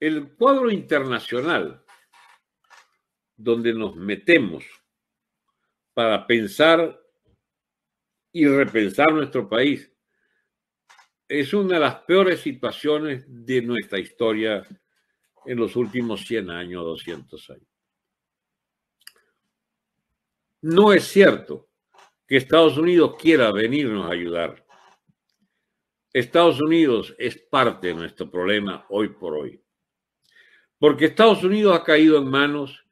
el cuadro internacional donde nos metemos para pensar y repensar nuestro país es una de las peores situaciones de nuestra historia en los últimos 100 años, 200 años. No es cierto que Estados Unidos quiera venirnos a ayudar. Estados Unidos es parte de nuestro problema hoy por hoy. Porque Estados Unidos ha caído en manos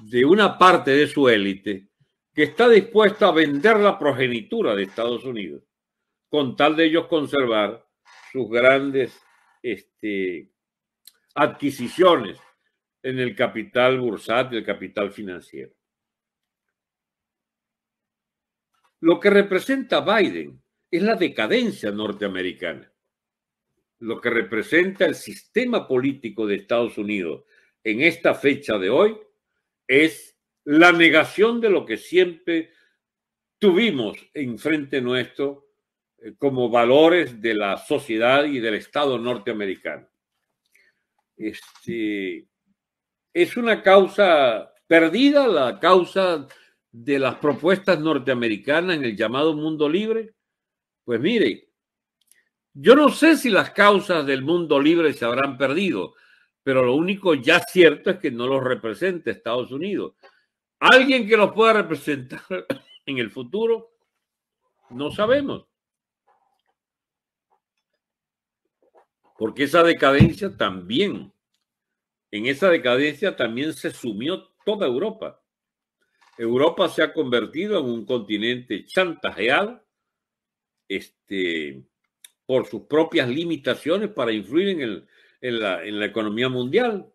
de una parte de su élite que está dispuesta a vender la progenitura de Estados Unidos con tal de ellos conservar sus grandes este, adquisiciones en el capital bursátil, el capital financiero. Lo que representa Biden es la decadencia norteamericana, lo que representa el sistema político de Estados Unidos en esta fecha de hoy es la negación de lo que siempre tuvimos enfrente nuestro eh, como valores de la sociedad y del Estado norteamericano. Este, es una causa perdida, la causa de las propuestas norteamericanas en el llamado mundo libre, pues mire, yo no sé si las causas del mundo libre se habrán perdido, pero lo único ya cierto es que no los representa Estados Unidos. Alguien que los pueda representar en el futuro, no sabemos. Porque esa decadencia también, en esa decadencia también se sumió toda Europa. Europa se ha convertido en un continente chantajeado este, por sus propias limitaciones para influir en, la, economía mundial.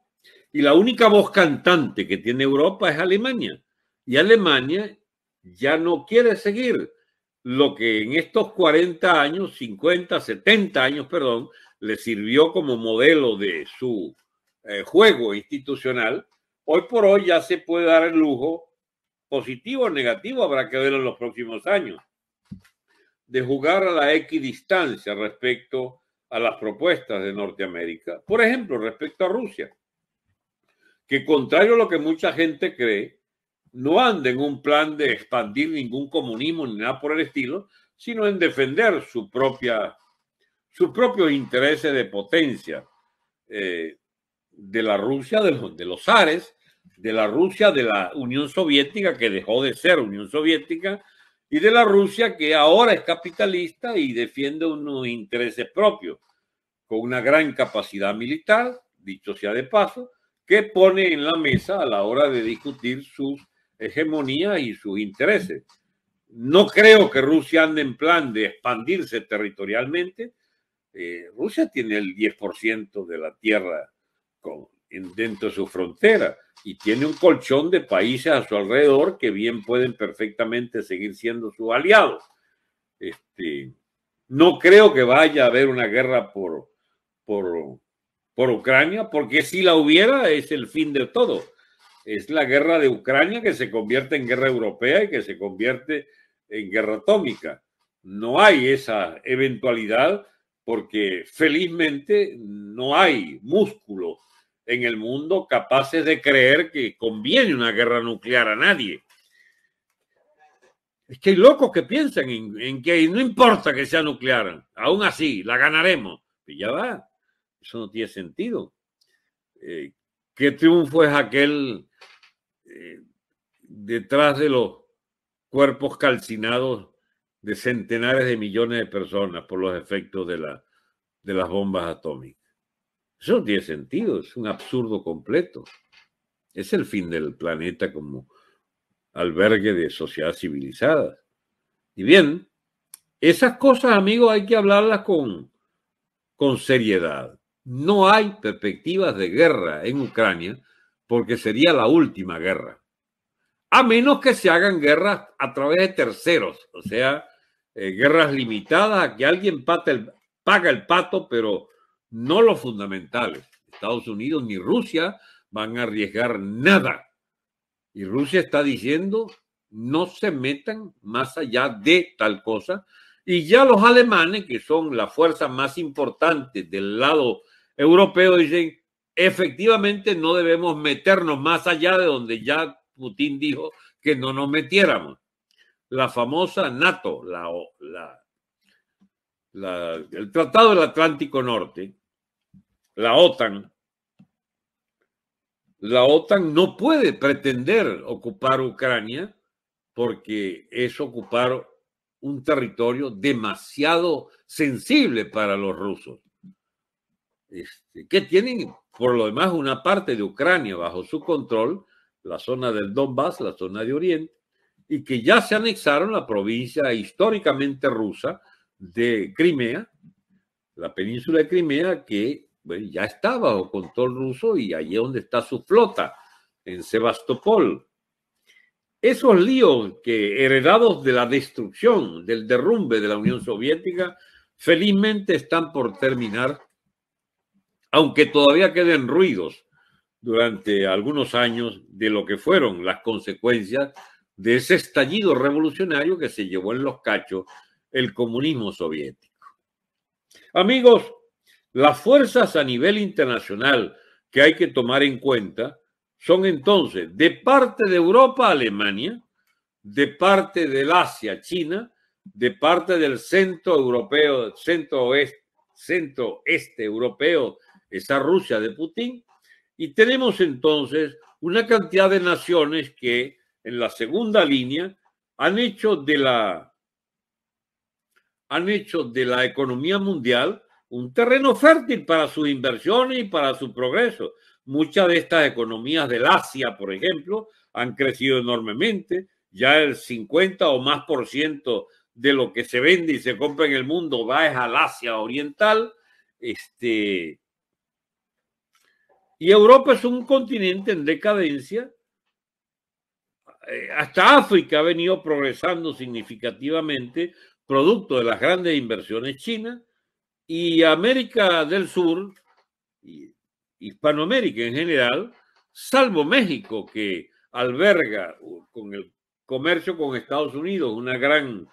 Y la única voz cantante que tiene Europa es Alemania. Y Alemania ya no quiere seguir lo que en estos 40 años, 50, 70 años, perdón, le sirvió como modelo de su eh, juego institucional, hoy por hoy ya se puede dar el lujo, positivo o negativo, habrá que verlo en los próximos años, de jugar a la equidistancia respecto a las propuestas de Norteamérica. Por ejemplo, respecto a Rusia, que contrario a lo que mucha gente cree, no anda en un plan de expandir ningún comunismo ni nada por el estilo, sino en defender su propia, sus propios intereses de potencia eh, de la Rusia, de los, Ares, de la Rusia, de la Unión Soviética, que dejó de ser Unión Soviética, y de la Rusia que ahora es capitalista y defiende unos intereses propios, con una gran capacidad militar, dicho sea de paso, que pone en la mesa a la hora de discutir sus hegemonías y sus intereses. No creo que Rusia ande en plan de expandirse territorialmente. Eh, Rusia tiene el 10% de la tierra con, dentro de su frontera y tiene un colchón de países a su alrededor que bien pueden perfectamente seguir siendo sus aliados. Este, no creo que vaya a haber una guerra por, por, por Ucrania, porque si la hubiera es el fin de todo. Es la guerra de Ucrania que se convierte en guerra europea y que se convierte en guerra atómica. No hay esa eventualidad porque felizmente no hay músculo en el mundo capaces de creer que conviene una guerra nuclear a nadie. Es que hay locos que piensan en, que no importa que sea nuclear, aún así la ganaremos. Y ya va, eso no tiene sentido. Eh, ¿Qué triunfo es aquel eh, detrás de los cuerpos calcinados de centenares de millones de personas por los efectos de las bombas atómicas? Eso no tiene sentido, es un absurdo completo. Es el fin del planeta como albergue de sociedades civilizadas. Y bien, esas cosas, amigos, hay que hablarlas con, con seriedad. No hay perspectivas de guerra en Ucrania porque sería la última guerra. A menos que se hagan guerras a través de terceros, o sea, eh, guerras limitadas a que alguien paga el pato, pero no los fundamentales. Estados Unidos ni Rusia van a arriesgar nada. Y Rusia está diciendo, no se metan más allá de tal cosa. Y ya los alemanes, que son la fuerza más importante del lado europeo, dicen, efectivamente no debemos meternos más allá de donde ya Putin dijo que no nos metiéramos. La famosa NATO, el Tratado del Atlántico Norte, la OTAN, la OTAN no puede pretender ocupar Ucrania porque es ocupar un territorio demasiado sensible para los rusos, este, que tienen por lo demás una parte de Ucrania bajo su control, la zona del Donbass, la zona de Oriente, y que ya se anexaron la provincia históricamente rusa de Crimea, la península de Crimea, que ya estaba bajo control ruso y allí es donde está su flota, en Sebastopol. Esos líos que heredados de la destrucción, del derrumbe de la Unión Soviética, felizmente están por terminar, aunque todavía queden ruidos durante algunos años de lo que fueron las consecuencias de ese estallido revolucionario que se llevó en los cachos el comunismo soviético. Amigos, las fuerzas a nivel internacional que hay que tomar en cuenta son entonces de parte de Europa Alemania, de parte del Asia China, de parte del centro europeo, centro oeste, centro este europeo, esa Rusia de Putin, y tenemos entonces una cantidad de naciones que en la segunda línea han hecho de la han hecho de la economía mundial un terreno fértil para sus inversiones y para su progreso. Muchas de estas economías del Asia, por ejemplo, han crecido enormemente. Ya el 50 o más por ciento de lo que se vende y se compra en el mundo va es al Asia Oriental. Este, y Europa es un continente en decadencia. Eh, hasta África ha venido progresando significativamente, producto de las grandes inversiones chinas. Y América del Sur, Hispanoamérica en general, salvo México, que alberga con el comercio con Estados Unidos una gran,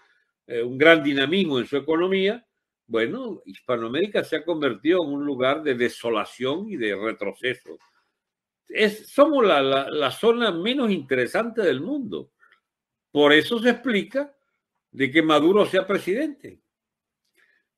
eh, un gran dinamismo en su economía, bueno, Hispanoamérica se ha convertido en un lugar de desolación y de retroceso. somos la zona menos interesante del mundo. Por eso se explica de que Maduro sea presidente.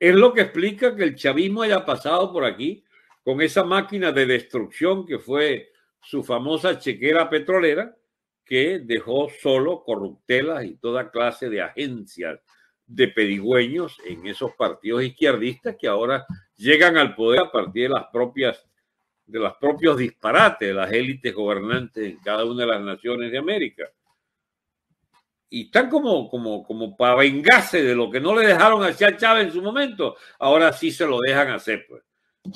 Es lo que explica que el chavismo haya pasado por aquí con esa máquina de destrucción que fue su famosa chequera petrolera, que dejó solo corruptelas y toda clase de agencias de pedigüeños en esos partidos izquierdistas que ahora llegan al poder a partir de las propias de los propios disparates de las élites gobernantes en cada una de las naciones de América y están como, como, como para vengarse de lo que no le dejaron hacer a Chávez en su momento, ahora sí se lo dejan hacer. Pues.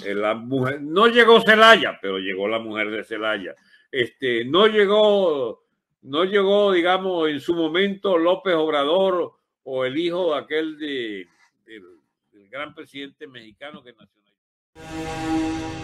Eh, la mujer, no llegó Celaya, pero llegó la mujer de Celaya. Este, no llegó, no llegó, digamos, en su momento López Obrador o el hijo de aquel de, de, del gran presidente mexicano que nacionalizó.